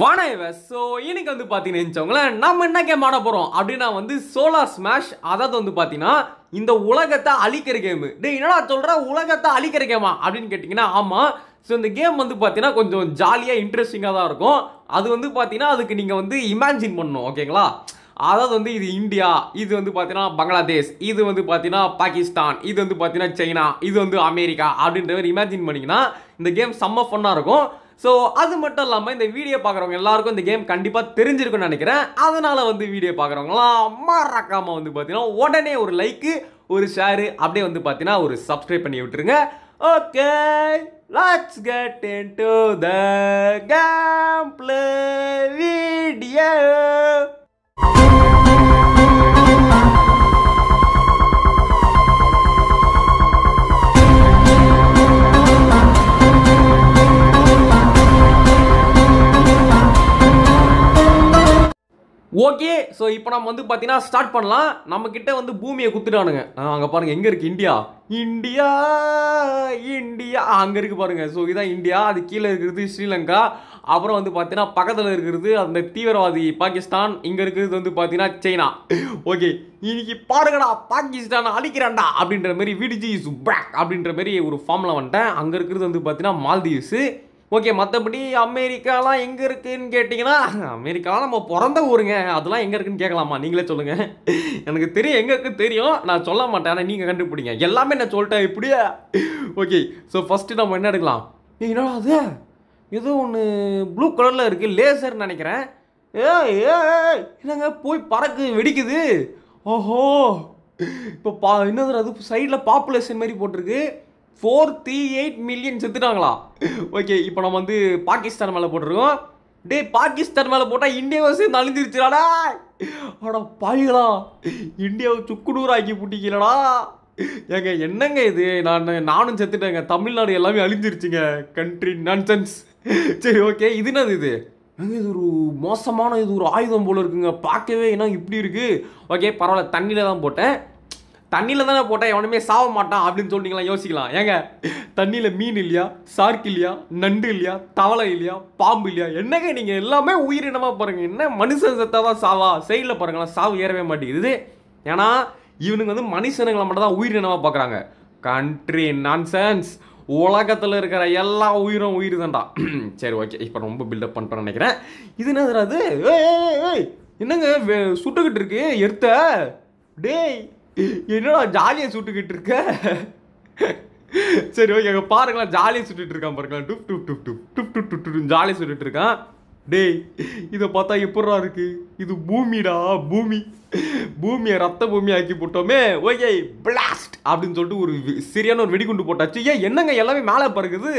வணக்கம் ஸோ இன்னைக்கு வந்து பார்த்தீங்கன்னு வச்சவங்களேன் நம்ம என்ன கேம் ஆட போகிறோம் அப்படின்னா வந்து சோலார் ஸ்மாஷ் அதாவது வந்து பார்த்தீங்கன்னா இந்த உலகத்தை அழிக்கிற கேமு டே என்னடா சொல்கிற உலகத்தை அழிக்கிற கேமா அப்படின்னு கேட்டிங்கன்னா ஆமாம் ஸோ இந்த கேம் வந்து பார்த்தீங்கன்னா கொஞ்சம் ஜாலியாக இன்ட்ரெஸ்டிங்காக தான் இருக்கும் அது வந்து பார்த்தீங்கன்னா அதுக்கு நீங்கள் வந்து இமேஜின் பண்ணணும் ஓகேங்களா அதாவது வந்து இது இந்தியா இது வந்து பார்த்தீங்கன்னா பங்களாதேஷ் இது வந்து பார்த்தீங்கன்னா பாகிஸ்தான் இது வந்து பார்த்தீங்கன்னா சைனா இது வந்து அமெரிக்கா அப்படின்ற மாதிரி இமேஜின் பண்ணிங்கன்னா இந்த கேம் செம்ம ஃபன்னாக இருக்கும் ஸோ அது மட்டும் இல்லாமல் இந்த வீடியோ பார்க்குறவங்க எல்லாருக்கும் இந்த கேம் கண்டிப்பாக தெரிஞ்சிருக்குன்னு நினைக்கிறேன் அதனால் வந்து வீடியோ பார்க்குறவங்களாம் மறக்காமல் வந்து பார்த்தீங்கன்னா உடனே ஒரு லைக்கு ஒரு ஷேரு அப்படியே வந்து பார்த்தீங்கன்னா ஒரு சப்ஸ்கிரைப் பண்ணி விட்டுருங்க okay let's get into the game video okay so இப்போ நம்ம வந்து பார்த்தீங்கன்னா ஸ்டார்ட் பண்ணலாம் நம்ம கிட்ட வந்து பூமியை குத்துட்டானுங்க அங்கே பாருங்க எங்கே இருக்குது இந்தியா இந்தியா இந்தியா அங்கே இருக்குது பாருங்கள் ஸோ இதுதான் இந்தியா அது கீழே இருக்கிறது ஸ்ரீலங்கா அப்புறம் வந்து பார்த்தீங்கன்னா பக்கத்தில் இருக்கிறது அந்த தீவிரவாதி பாகிஸ்தான் இங்கே இருக்கிறது வந்து பார்த்தீங்கன்னா சைனா ஓகே இன்னைக்கு பாருங்கடா பாகிஸ்தான் அழிக்கிறான்டா அப்படின்ற மாதிரி விடிஜி சுப்ராக் அப்படின்ற மாதிரி ஒரு ஃபார்மில் வந்துட்டேன் அங்கே இருக்கிறது வந்து பார்த்தீங்கன்னா மால்தீவ்ஸு ஓகே மற்றபடி அமெரிக்காலாம் எங்கே இருக்குதுன்னு கேட்டிங்கன்னா அமெரிக்காலாம் நம்ம பிறந்த ஊருங்க அதெல்லாம் எங்கே இருக்குன்னு கேட்கலாமா நீங்களே சொல்லுங்கள் எனக்கு தெரியும் எங்கே இருக்குன்னு தெரியும் நான் சொல்ல மாட்டேன் ஆனால் நீங்கள் கண்டுபிடிங்க எல்லாமே நான் சொல்லிட்டேன் இப்படியே ஓகே ஸோ ஃபஸ்ட்டு நம்ம என்ன எடுக்கலாம் என்னடா அது ஏதோ ஒன்று ப்ளூ கலரில் இருக்குது லேசர்னு நினைக்கிறேன் ஏ ஏ என்னங்க போய் பறக்கு வெடிக்குது ஓஹோ இப்போ பா என்னது அது சைடில் பாப்புலேஷன் மாதிரி போட்டிருக்கு ஃபோர் த்ரீ எயிட் மில்லியன் செத்துட்டாங்களா ஓகே இப்போ நம்ம வந்து பாகிஸ்தான் மேலே போட்டிருக்கோம் டே பாகிஸ்தான் மேலே போட்டால் இந்தியாவை சேர்ந்து அழிஞ்சிருச்சுடாடா ஆடா பாயலாம் இந்தியாவை சுக்குடூராக்கி பிடிக்கலடா ஏங்க என்னங்க இது நான் நானும் செத்துட்டேங்க தமிழ்நாடு எல்லாமே அழிஞ்சிருச்சுங்க கண்ட்ரி நான்சென்ஸ் சரி ஓகே இது என்னது இது இது ஒரு மோசமான இது ஒரு ஆயுதம் போல் இருக்குங்க பார்க்கவே ஏன்னா இப்படி இருக்குது ஓகே பரவாயில்ல தண்ணியில் தான் போட்டேன் தண்ணியில் தானே போட்டால் எவனுமே சாவ மாட்டான் அப்படின்னு சொல்லிங்களா யோசிக்கலாம் ஏங்க தண்ணியில் மீன் இல்லையா சார்க் இல்லையா நண்டு இல்லையா தவளை இல்லையா பாம்பு இல்லையா என்னங்க நீங்கள் எல்லாமே உயிரினமாக பாருங்கள் என்ன மனுஷன் செத்தாக தான் சாவா சைடில் பாருங்களா சாவு ஏறவே மாட்டேங்குது ஏன்னா இவனுங்க வந்து மனுஷனுங்களை மட்டும் தான் உயிரினமாக பார்க்குறாங்க கண்ட்ரி நான்சென்ஸ் உலகத்தில் இருக்கிற எல்லா உயிரும் உயிர் தான்டா சரி ஓகே இப்போ ரொம்ப பில்டப் பண்ணுறேன்னு நினைக்கிறேன் இது என்னது என்னங்க சுட்டுக்கிட்டு இருக்கு எர்த்த டேய் என்னடா ஜாலியாக சுட்டுக்கிட்டு இருக்க சரி ஓகே அங்கே பாருங்களா ஜாலியாக சுட்டுட்டு இருக்கான் பாருங்களா டுப் டுப் டுப் டுப் டுப் டுப் டுப் டுப் ஜாலியாக சுட்டுட்டு இருக்கான் டேய் இதை பார்த்தா எப்படா இருக்கு இது பூமிடா பூமி பூமியை ரத்த பூமி ஆக்கி போட்டோமே ஓகே பிளாஸ்ட் அப்படின்னு சொல்லிட்டு ஒரு சரியான ஒரு வெடிகுண்டு போட்டாச்சு ஏன் என்னங்க எல்லாமே மேலே பறக்குது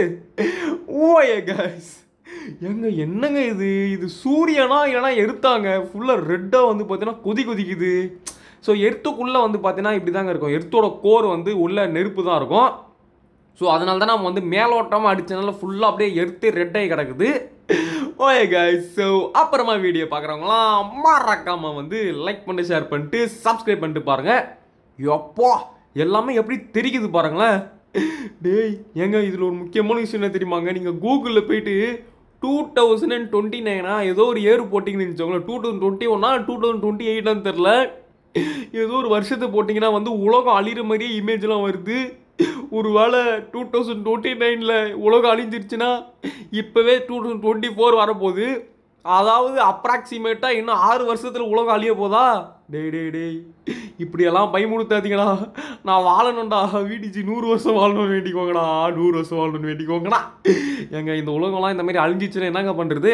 ஓஏ கைஸ் எங்க என்னங்க இது இது சூரியனா இல்லைனா எடுத்தாங்க ஃபுல்லாக ரெட்டாக வந்து பார்த்தீங்கன்னா கொதி கொதிக்குது ஸோ எர்த்துக்குள்ளே வந்து பார்த்தீங்கன்னா இப்படி தாங்க இருக்கும் எர்த்தோட கோர் வந்து உள்ளே நெருப்பு தான் இருக்கும் ஸோ அதனால தான் நம்ம வந்து மேலோட்டமாக அடித்தனால ஃபுல்லாக அப்படியே எடுத்து ரெட்டாகி கிடக்குது ஓகே கைஸ் ஸோ அப்புறமா வீடியோ பார்க்குறவங்களாம் மறக்காமல் வந்து லைக் பண்ணி ஷேர் பண்ணிட்டு சப்ஸ்கிரைப் பண்ணிட்டு பாருங்கள் எப்போ எல்லாமே எப்படி தெரிக்குது பாருங்களேன் டேய் ஏங்க இதில் ஒரு முக்கியமான விஷயம் என்ன தெரியுமாங்க நீங்கள் கூகுளில் போயிட்டு டூ தௌசண்ட் அண்ட் டுவெண்ட்டி நைனா ஏதோ ஒரு ஏர் போட்டிங்கன்னு நினச்சவங்களா டூ தௌசண்ட் டுவெண்ட்டி ஒன்னா டூ தௌசண்ட் டுவெண்ட்டி எயிட்டான்னு தெரில ஏதோ ஒரு வருஷத்தை போட்டிங்கன்னா வந்து உலகம் அழிகிற மாதிரியே இமேஜ்லாம் வருது ஒரு வேளை டூ தௌசண்ட் டுவெண்ட்டி நைனில் உலகம் அழிஞ்சிருச்சுன்னா இப்போவே டூ தௌசண்ட் டுவெண்ட்டி ஃபோர் வரப்போகுது அதாவது அப்ராக்சிமேட்டாக இன்னும் ஆறு வருஷத்தில் உலகம் அழிய போதா டேய் டேய் டேய் இப்படியெல்லாம் பயமுடுத்தாதீங்களா நான் வாழணும்டா வீடிச்சு நூறு வருஷம் வாழணும்னு வேண்டிக்கோங்கடா நூறு வருஷம் வாழணும்னு வேண்டிக்கோங்கடா எங்கள் இந்த உலகம்லாம் இந்த மாதிரி அழிஞ்சிச்சுன்னா என்னங்க பண்ணுறது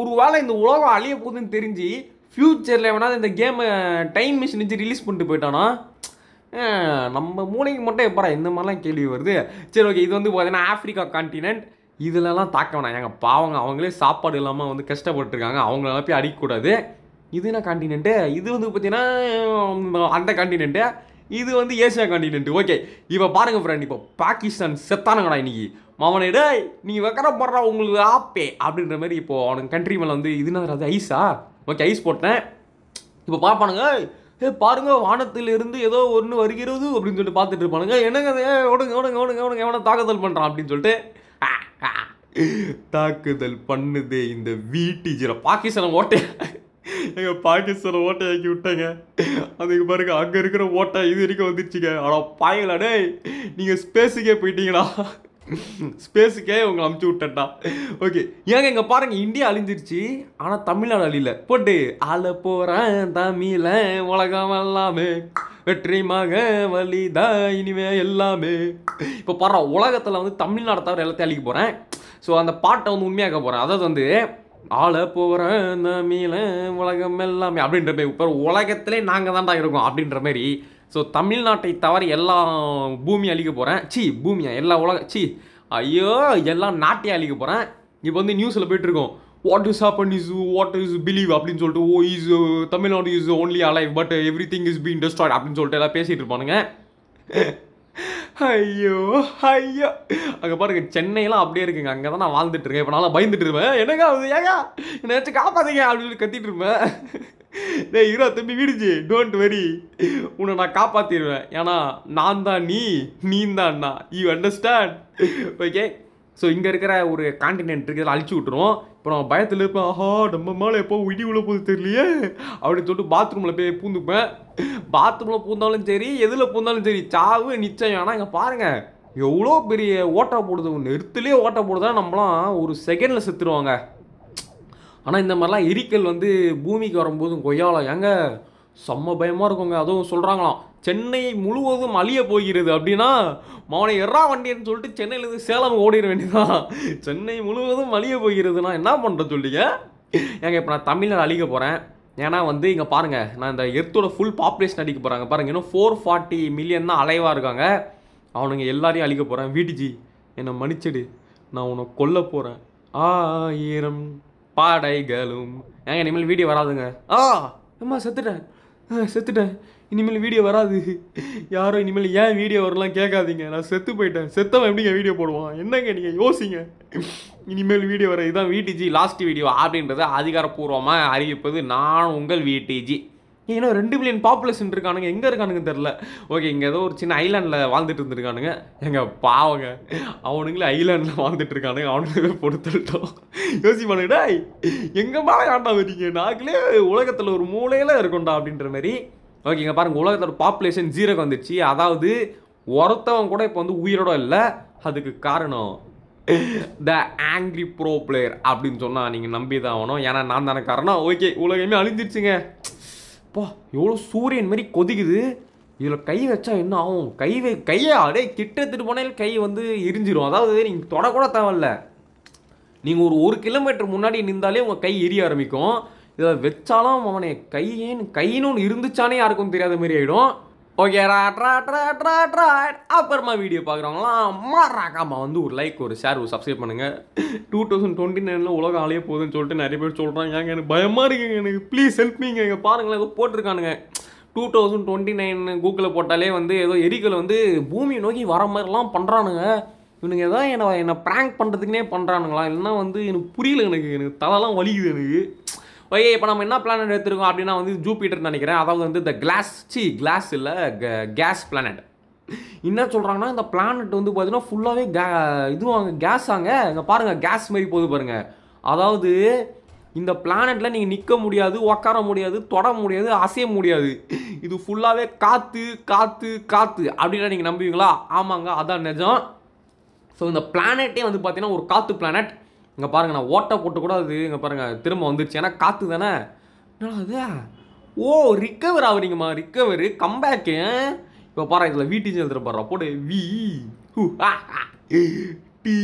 ஒரு வேளை இந்த உலகம் அழிய போகுதுன்னு தெரிஞ்சு ஃப்யூச்சரில் எவனாவது இந்த கேமை டைம் மிஷின் வச்சு ரிலீஸ் பண்ணிட்டு போயிட்டானா நம்ம மூளைக்கு மட்டும் எப்படா இந்த மாதிரிலாம் கேள்வி வருது சரி ஓகே இது வந்து பார்த்தீங்கன்னா ஆஃப்ரிக்கா கான்டினென்ட் இதிலலாம் தாக்க வேணாம் எங்கள் பாவங்க அவங்களே சாப்பாடு இல்லாமல் வந்து கஷ்டப்பட்டுருக்காங்க அவங்களெல்லாம் போய் அடிக்கக்கூடாது இது என்ன கான்டினென்ட்டு இது வந்து பார்த்தீங்கன்னா அந்த கான்டினென்ட்டு இது வந்து ஏசியா கான்டினென்ட் ஓகே இப்போ பாருங்கள் ஃப்ரெண்ட் இப்போ பாகிஸ்தான் செத்தானுங்கடா இன்னைக்கு மவனேடா நீ வைக்கிற போடுறா உங்களுக்கு ஆப்பே அப்படின்ற மாதிரி இப்போது அவனுக்கு கண்ட்ரி மேலே வந்து இதுனா அது ஐஸா ஓகே ஐஸ் போட்டேன் இப்போ பார்ப்பானுங்க ஏ பாருங்க வானத்திலிருந்து ஏதோ ஒன்று வருகிறது அப்படின்னு சொல்லிட்டு பார்த்துட்டு இருப்பானுங்க என்னங்க ஓடுங்க ஓடுங்க ஓடுங்க ஓடுங்க எவனை தாக்குதல் பண்ணுறான் அப்படின்னு சொல்லிட்டு தாக்குதல் பண்ணுதே இந்த வீட்டு ஜீரோ பாகிஸ்தானை ஓட்டையை எங்கள் பாகிஸ்தானை ஓட்டையாக்கி விட்டாங்க அதுக்கு பாருங்க அங்கே இருக்கிற ஓட்டை இது வரைக்கும் வந்துருச்சுங்க ஆனால் பாயங்களாடே நீங்கள் ஸ்பேஸுக்கே போயிட்டீங்களா ஸ்பேஸுக்கே உங்களை அமுச்சு விட்டேன்டா ஓகே ஏங்க இங்கே பாருங்க இந்தியா அழிஞ்சிருச்சு ஆனால் தமிழ்நாடு அழியில போட்டு ஆள போகிறேன் தமிழ உலகம் எல்லாமே வெற்றி மக வலிதா இனிமே எல்லாமே இப்போ பாரு உலகத்தில் வந்து தமிழ்நாடு தவிர எல்லாத்தையும் அழிக்க போகிறேன் ஸோ அந்த பாட்டை வந்து உண்மையாக்க போகிறேன் அதாவது வந்து ஆள போகிறேன் தமிழ உலகம் எல்லாமே அப்படின்ற மாதிரி இப்போ உலகத்திலே நாங்கள் தான்டா இருக்கோம் அப்படின்ற மாதிரி ஸோ தமிழ்நாட்டை தவிர எல்லா பூமி அழிக்க போகிறேன் சி பூமியா எல்லா உலக சி ஐயோ எல்லா நாட்டையும் அழிக்க போகிறேன் இப்போ வந்து நியூஸில் போயிட்டுருக்கோம் what is happen is what is believe அப்படின்னு சொல்லிட்டு oh oh, is uh, Tamil Nadu is only alive but everything is been destroyed அப்படின்னு சொல்லிட்டு எல்லாம் பேசிகிட்டு இருப்பானுங்க ஐயோ ஐயோ அங்கே பாருங்க சென்னையெல்லாம் அப்படியே இருக்குங்க அங்கே தான் நான் வாழ்ந்துட்டு இருக்கேன் இப்போ நான் பயந்துட்டு இருப்பேன் என்னங்க அது ஏங்க வச்சு காப்பாதீங்க அப்படின்னு சொல்லி கத்திட்டு இருப்பேன் டேய் இரோ தம்பி விடுச்சு டோன்ட் வெரி உன்னை நான் காப்பாற்றிடுவேன் ஏன்னா நான் தான் நீ நீ தான் நான் யூ அண்டர்ஸ்டாண்ட் ஓகே ஸோ இங்கே இருக்கிற ஒரு காண்டினென்ட் இருக்கிறத அழிச்சு விட்டுருவோம் இப்போ நான் பயத்தில் இருப்பேன் ஆஹா நம்ம மேலே எப்போ இடி உள்ள போகுது தெரியலையே அப்படின்னு சொல்லிட்டு பாத்ரூமில் போய் பூந்துப்பேன் பாத்ரூமில் பூந்தாலும் சரி எதில் பூந்தாலும் சரி சாவு நிச்சயம் ஆனால் இங்கே பாருங்கள் எவ்வளோ பெரிய ஓட்டை போடுது ஒன்று ஓட்டை போடுதா நம்மளாம் ஒரு செகண்டில் செத்துருவாங்க ஆனால் இந்த மாதிரிலாம் எரிக்கல் வந்து பூமிக்கு வரும்போதும் கொய்யாலம் ஏங்க செம்ம பயமாக இருக்குங்க அதுவும் சொல்கிறாங்களாம் சென்னை முழுவதும் அழிய போகிறது அப்படின்னா மாவனை எறா வண்டின்னு சொல்லிட்டு சென்னையிலேருந்து சேலம் ஓடிட வேண்டியதான் சென்னை முழுவதும் அழிய போகிறதுனா என்ன பண்ணுற சொல்லிங்க ஏங்க இப்போ நான் தமிழ்நாடு அழிக்க போகிறேன் ஏன்னா வந்து இங்கே பாருங்கள் நான் இந்த எர்த்தோட ஃபுல் பாப்புலேஷன் அடிக்க போகிறாங்க பாருங்கள் இன்னும் ஃபோர் ஃபார்ட்டி மில்லியன் தான் அலைவாக இருக்காங்க அவனுங்க எல்லாரையும் அழிக்க போகிறேன் வீட்டுஜி என்னை மன்னிச்சிடு நான் உன்னை கொல்ல போகிறேன் ஆயிரம் பாடைகளும் ஏங்க இனிமேல் வீடியோ வராதுங்க ஆ அம்மா செத்துட்டேன் செத்துட்டேன் இனிமேல் வீடியோ வராது யாரும் இனிமேல் ஏன் வீடியோ வரலாம் கேட்காதீங்க நான் செத்து போயிட்டேன் செத்தவன் எப்படிங்க வீடியோ போடுவான் என்னங்க நீங்கள் யோசிங்க இனிமேல் வீடியோ வர இதுதான் விடிஜி லாஸ்ட் வீடியோ அப்படின்றத அதிகாரப்பூர்வமாக அறிவிப்பது நான் உங்கள் விடிஜி ஏன்னா ரெண்டு பில்லியன் பாப்புலேஷன் இருக்கானுங்க எங்கே இருக்கானுங்க தெரில ஓகே இங்கே ஏதோ ஒரு சின்ன ஐலாண்டில் வாழ்ந்துட்டு இருந்திருக்கானுங்க எங்கள் பாவங்க அவனுங்களே ஐலாண்டில் வாழ்ந்துட்டு இருக்கானுங்க அவனுங்களே பொறுத்துட்டோம் பண்ணுடா எங்கள் மேலே ஆண்டா வரீங்க நாங்களே உலகத்தில் ஒரு மூலையில் இருக்கோண்டா அப்படின்ற மாதிரி ஓகேங்க பாருங்கள் உலகத்தோட பாப்புலேஷன் ஜீரோக்கு வந்துச்சு அதாவது ஒருத்தவன் கூட இப்போ வந்து உயிரோட இல்லை அதுக்கு காரணம் த ஆங்கிரி ப்ரோ பிளேயர் அப்படின்னு சொன்னால் நீங்கள் நம்பி தான் ஆகணும் ஏன்னா நான் தானே காரணம் ஓகே உலகமே அழிஞ்சிருச்சுங்க அப்பா எவ்வளோ சூரியன் மாரி கொதிக்குது இதில் கை வச்சா என்ன ஆகும் கை வை கையை அப்படியே கிட்டத்துட்டு போனாலும் கை வந்து எரிஞ்சிரும் அதாவது நீங்கள் தொடக்கூட தேவையில்ல நீங்கள் ஒரு ஒரு கிலோமீட்டர் முன்னாடி நின்றாலே உங்கள் கை எரிய ஆரம்பிக்கும் இதில் வச்சாலும் அவனே கையேன்னு கைன்னு ஒன்று இருந்துச்சானே யாருக்கும் தெரியாத மாதிரி ஆகிடும் ஓகே அப்புறமா வீடியோ பார்க்குறவங்களாம் மறக்காமல் வந்து ஒரு லைக் ஒரு ஷேர் ஒரு சப்ஸ்கிரைப் பண்ணுங்கள் டூ தௌசண்ட் டுவெண்ட்டி நைனில் உலகம் ஆலையே போகுதுன்னு சொல்லிட்டு நிறைய பேர் சொல்கிறாங்க ஏங்க எனக்கு பயமாக இருக்குங்க எனக்கு ப்ளீஸ் ஹெல்ப் மீங்க எங்கள் பாருங்களேன் ஏதோ போட்டிருக்கானுங்க டூ தௌசண்ட் டுவெண்ட்டி நைன் கூகுளில் போட்டாலே வந்து ஏதோ எரிக்கல் வந்து பூமியை நோக்கி வர மாதிரிலாம் பண்ணுறானுங்க இவனுங்க ஏதோ என்னை என்னை ப்ராங்க் பண்ணுறதுக்குனே பண்ணுறானுங்களா இல்லைன்னா வந்து எனக்கு புரியல எனக்கு எனக்கு தலைலாம் வலிக்குது எனக்கு ஓகே இப்போ நம்ம என்ன பிளானட் எடுத்துருக்கோம் அப்படின்னா வந்து ஜூபிட்டர் நினைக்கிறேன் அதாவது வந்து இந்த கிளாஸ் சி கிளாஸ் இல்லை கேஸ் பிளானட் என்ன சொல்கிறாங்கன்னா இந்த பிளானட் வந்து பார்த்தீங்கன்னா ஃபுல்லாகவே கே இதுவும் கேஸ் அங்கே இங்கே பாருங்கள் கேஸ் மாரி போகுது பாருங்கள் அதாவது இந்த பிளானட்டில் நீங்கள் நிற்க முடியாது உக்கார முடியாது தொட முடியாது அசைய முடியாது இது ஃபுல்லாகவே காற்று காற்று காற்று அப்படின்னா நீங்கள் நம்புவீங்களா ஆமாங்க அதான் நிஜம் ஸோ இந்த பிளானட்டே வந்து பார்த்தீங்கன்னா ஒரு காற்று பிளானட் இங்கே பாருங்கள் நான் ஓட்டை போட்டு கூட அது இங்கே பாருங்கள் திரும்ப வந்துருச்சு ஏன்னா காற்று தானே அது ஓ ரிக்கவர் ஆகுறீங்கம்மா ரிக்கவரு கம்பேக்கு இப்போ பாரு இதில் வீட்டு செலுத்துற பாரு போடு வி ஹூ டி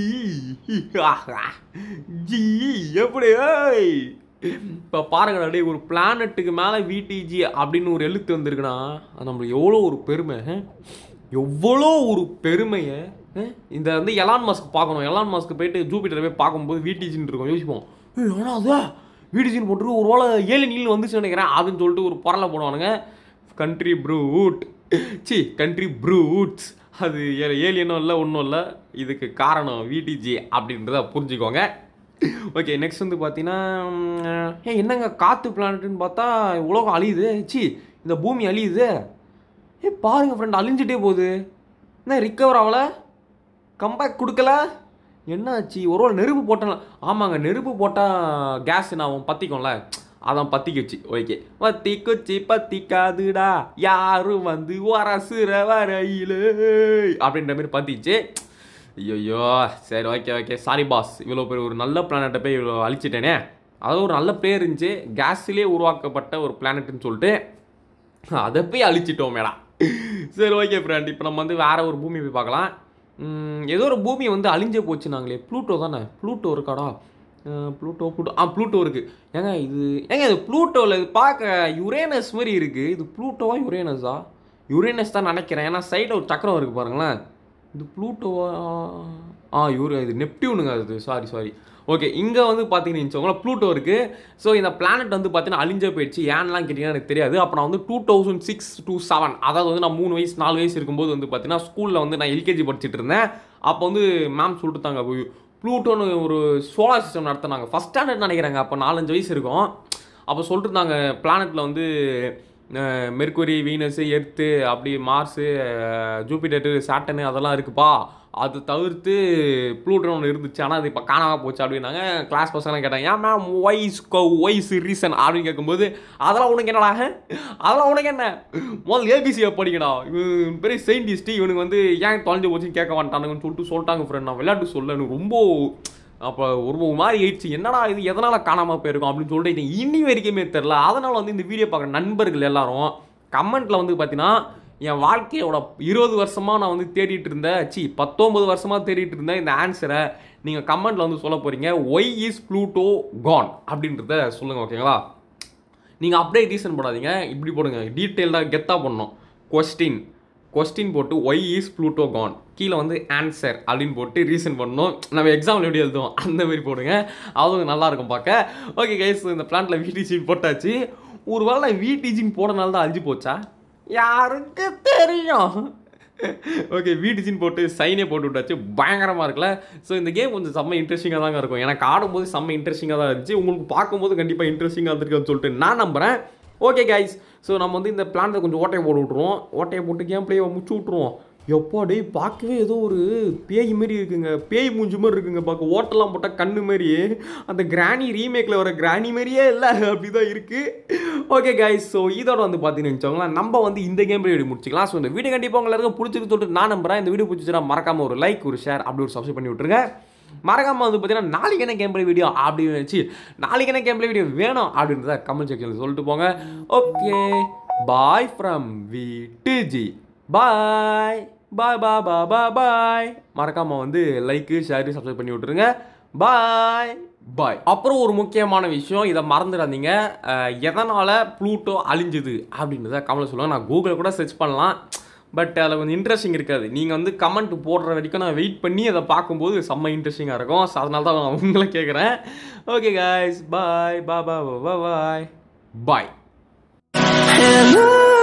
ஜி எப்படி இப்போ பாருங்கள் அப்படியே ஒரு பிளானட்டுக்கு மேலே விடிஜி அப்படின்னு ஒரு எழுத்து வந்திருக்குன்னா அது நம்மளுக்கு எவ்வளோ ஒரு பெருமை எவ்வளோ ஒரு பெருமையை இந்த வந்து எலான் மாஸ்க் பார்க்கணும் எலான் மாஸ்க் போயிட்டு ஜூபிட்டர் போய் பார்க்கும்போது வீட்டிஜின் இருக்கும் யோசிப்போம் ஏன்னா அது வீட்டிஜின் போட்டு ஒரு வேளை ஏழு நீள் வந்துச்சு நினைக்கிறேன் அப்படின்னு சொல்லிட்டு ஒரு பொருளை போடுவானுங்க country fruit C country fruits அது ஏலியனும் இல்லை ஒன்றும் இல்லை இதுக்கு காரணம் வீடிஜி அப்படின்றத புரிஞ்சுக்கோங்க ஓகே நெக்ஸ்ட் வந்து பார்த்தீங்கன்னா ஏ என்னங்க காற்று பிளானட்டுன்னு பார்த்தா உலகம் அழியுது சி இந்த பூமி அழியுது ஏ பாருங்கள் ஃப்ரெண்ட் அழிஞ்சிட்டே போகுது என்ன ரிக்கவர் ஆகலை கம்பேக் கொடுக்கல என்னாச்சு ஒரு வேளை நெருப்பு போட்டலாம் ஆமாங்க நெருப்பு போட்டால் கேஸ் என்ன ஆகும் பற்றிக்கும்ல அதான் பத்திக்குச்சு ஓகே பத்திக்குச்சி பற்றிக்காதுடா யாரும் வந்து அரசுற வரையில் அப்படின்ற மாதிரி பற்றிச்சு ஐயோ சரி ஓகே ஓகே சாரி பாஸ் இவ்வளோ பேர் ஒரு நல்ல பிளானட்டை போய் இவ்வளோ அழிச்சிட்டேனே அது ஒரு நல்ல பேர் இருந்துச்சு கேஸ்லேயே உருவாக்கப்பட்ட ஒரு பிளானட்னு சொல்லிட்டு அதை போய் அழிச்சிட்டோம் மேடா சரி ஓகே ஃப்ரெண்ட் இப்போ நம்ம வந்து வேறு ஒரு பூமி போய் பார்க்கலாம் ஏதோ ஒரு பூமி வந்து அழிஞ்சே போச்சு நாங்களே ப்ளூட்டோ தானே ப்ளூட்டோ இருக்காடா ப்ளூட்டோ ப்ளூட்டோ ஆ ப்ளூட்டோ இருக்குது ஏங்க இது ஏங்க இது ப்ளூட்டோவில் இது பார்க்க யுரேனஸ் மாதிரி இருக்குது இது ப்ளூட்டோவா யுரேனஸா யுரேனஸ் தான் நினைக்கிறேன் ஏன்னா சைடில் ஒரு சக்கரம் இருக்குது பாருங்களேன் இது ப்ளூட்டோவா ஆ யூரே இது நெப்டியூனுங்க அது சாரி சாரி ஓகே இங்கே வந்து பார்த்தீங்கன்னு வச்சுக்கோங்களேன் ப்ளூட்டோ இருக்குது ஸோ இந்த பிளானட் வந்து பார்த்தீங்கன்னா அழிஞ்ச போயிடுச்சு ஏன்லாம் கேட்டிங்கன்னா எனக்கு தெரியாது அப்போ நான் வந்து two thousand six to seven அதாவது வந்து நான் மூணு வயசு நாலு வயசு இருக்கும்போது வந்து பார்த்தீங்கன்னா ஸ்கூலில் வந்து நான் எல்கேஜி படிச்சுட்டு இருந்தேன் அப்போ வந்து மேம் சொல்லிட்டுதாங்க ப்ளூட்டோன்னு ஒரு சோலார் சிஸ்டம் நடத்தினாங்க ஃபஸ்ட் ஸ்டாண்டர்ட் நினைக்கிறாங்க அப்போ நாலஞ்சு வயசு இருக்கும் அப்போ சொல்லிட்டுருந்தாங்க பிளானெட்டில் வந்து மெர்க்குரி வீனஸு எர்த்து அப்படி மார்ஸு ஜூபிட்டரு சாட்டனு அதெல்லாம் இருக்குப்பா அது தவிர்த்து ப்ளூட்டன் ஒன்று இருந்துச்சு ஆனால் அது இப்போ காணாமல் போச்சு அப்படின்னாங்க கிளாஸ் பசங்களாம் கேட்டாங்க ஏன் ma'am why's go why's reason அப்படின்னு கேட்கும்போது அதெல்லாம் உனக்கு என்னடா அதெல்லாம் உனக்கு என்ன முதல்ல ஏபிசியை படிக்கடா இவன் பெரிய சயின்டிஸ்ட்டு இவனுக்கு வந்து ஏன் தொலைஞ்சு போச்சுன்னு கேட்க மாட்டானுங்கன்னு சொல்லிட்டு சொல்லிட்டாங்க ஃப்ரெண்ட் நான் விளையாட்டு சொல்ல எனக்கு ரொம்ப அப்போ ஒரு மாதிரி ஆயிடுச்சு என்னடா இது எதனால் காணாமல் போயிருக்கும் அப்படின்னு சொல்லிட்டு இன்னி வரைக்குமே தெரில அதனால் வந்து இந்த வீடியோ பார்க்குற நண்பர்கள் எல்லாரும் கமெண்ட்டில் வந்து பார்த்தீங்கன்னா என் வாழ்க்கையோட இருபது வருஷமாக நான் வந்து தேடிட்டு இருந்தேன் சி பத்தொம்பது வருஷமாக தேடிட்டு இருந்தேன் இந்த ஆன்சரை நீங்கள் கமெண்ட்டில் வந்து சொல்ல போகிறீங்க ஒய் இஸ் ப்ளூட்டோ கான் அப்படின்றத சொல்லுங்கள் ஓகேங்களா நீங்கள் அப்படியே ரீசன் போடாதீங்க இப்படி போடுங்க டீட்டெயில்டாக கெத்தாக பண்ணும் கொஸ்டின் கொஸ்டின் போட்டு ஒய் இஸ் ப்ளூட்டோ கான் கீழே வந்து ஆன்சர் அப்படின்னு போட்டு ரீசன் பண்ணணும் நம்ம எக்ஸாமில் எப்படி எழுதுவோம் அந்த மாதிரி போடுங்க அதுவும் நல்லாயிருக்கும் பார்க்க ஓகே கைஸ் இந்த பிளான்ட்டில் வீட்டு போட்டாச்சு ஒரு வேளை விடிஜின் போடனால தான் அழிஞ்சு போச்சா யாருக்கு தெரியும் ஓகே வீட்டு சீன் போட்டு சைனே போட்டு விட்டாச்சு பயங்கரமாக இருக்குல்ல ஸோ இந்த கேம் கொஞ்சம் செம்ம இன்ட்ரெஸ்டிங்காக தாங்க இருக்கும் எனக்கு ஆடும்போது செம்ம இன்ட்ரெஸ்டிங்காக தான் இருந்துச்சு உங்களுக்கு பார்க்கும்போது கண்டிப்பாக இன்ட்ரெஸ்டிங்காக இருந்திருக்குன்னு சொல்லிட்டு நான் நம்புகிறேன் ஓகே கைஸ் ஸோ நம்ம வந்து இந்த பிளான்ஸை கொஞ்சம் ஓட்டையை போட்டு விட்ருவோம் ஓட்டையை போட்டு கேம் பிளேயை முடிச்சு விட்ருவோம் எப்போடி பார்க்கவே ஏதோ ஒரு பேய் மாரி இருக்குங்க பேய் மூஞ்சி மாதிரி இருக்குங்க பார்க்க ஓட்டெல்லாம் போட்டால் கண்ணு மாரி அந்த கிராணி ரீமேக்கில் வர கிராணி மாரியே இல்லை அப்படி தான் இருக்குது ஓகே கைஸ் ஸோ இதோட வந்து பார்த்தீங்கன்னு வச்சுக்கோங்களா நம்ம வந்து இந்த கேம் வீடியோ முடிச்சுக்கலாம் ஸோ இந்த வீடியோ கண்டிப்பாக உங்களுக்கு பிடிச்சிருக்கு சொல்லிட்டு நான் நம்புறேன் இந்த வீடியோ பிடிச்சிச்சுன்னா மறக்காம ஒரு லைக் ஒரு ஷேர் அப்படி ஒரு சப்ஸ்கிரைப் பண்ணி விட்டுருங்க மறக்காமல் வந்து பார்த்தீங்கன்னா நாளைக்கு என்ன கேம் வீடியோ அப்படின்னு வச்சு நாளைக்கு என்ன கேம் வீடியோ வேணும் அப்படின்றத கமெண்ட் செக்ஷன் சொல்லிட்டு போங்க okay bye from V G bye bye பா பா பா பாய் மறக்காமல் வந்து லைக்கு ஷேரு சப்ஸ்கிரைப் பண்ணி விட்டுருங்க பாய் பாய் அப்புறம் ஒரு முக்கியமான விஷயம் இதை மறந்துடாதீங்க எதனால் ப்ளூட்டோ அழிஞ்சுது அப்படின்றத கமலை சொல்லுவாங்க நான் கூகுள் கூட சர்ச் பண்ணலாம் பட் அதில் கொஞ்சம் இன்ட்ரெஸ்டிங் இருக்காது நீங்கள் வந்து கமெண்ட் போடுற வரைக்கும் நான் வெயிட் பண்ணி அதை பார்க்கும்போது செம்ம இன்ட்ரெஸ்டிங்காக இருக்கும் ஸோ அதனால தான் நான் உங்களை கேட்குறேன் ஓகே காய்ஸ் பாய் பா பா பா பாய் பாய்